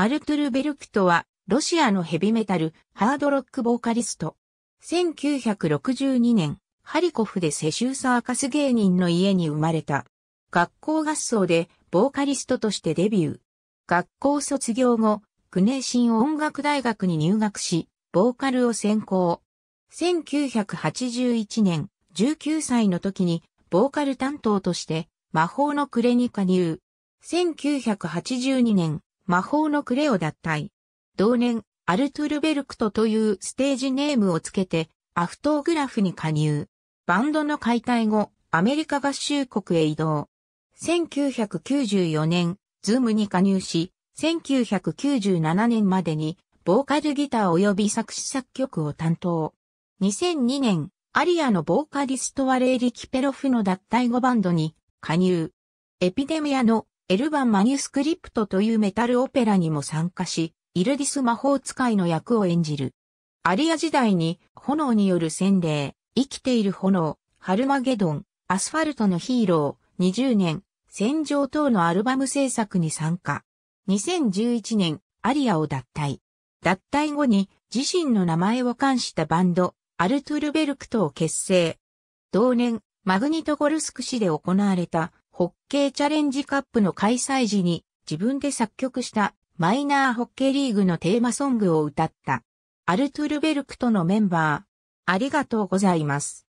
アルトゥル・ベルクトは、ロシアのヘビメタル、ハードロックボーカリスト。1962年、ハリコフでューサーカス芸人の家に生まれた。学校合奏で、ボーカリストとしてデビュー。学校卒業後、クネーン音楽大学に入学し、ボーカルを専攻。1981年、19歳の時に、ボーカル担当として、魔法のクレに加入。1982年、魔法のクレオ脱退。同年、アルトゥルベルクトというステージネームをつけて、アフトーグラフに加入。バンドの解体後、アメリカ合衆国へ移動。1994年、ズームに加入し、1997年までに、ボーカルギター及び作詞作曲を担当。2002年、アリアのボーカリストはレイリキペロフの脱退後バンドに加入。エピデミアのエルバン・マニュスクリプトというメタルオペラにも参加し、イルディス魔法使いの役を演じる。アリア時代に炎による洗礼、生きている炎、ハルマゲドン、アスファルトのヒーロー、20年、戦場等のアルバム制作に参加。2011年、アリアを脱退。脱退後に自身の名前を冠したバンド、アルトゥルベルクトを結成。同年、マグニトゴルスク市で行われたホッケーチャレンジカップの開催時に自分で作曲したマイナーホッケーリーグのテーマソングを歌った。アルトゥルベルクとのメンバー、ありがとうございます。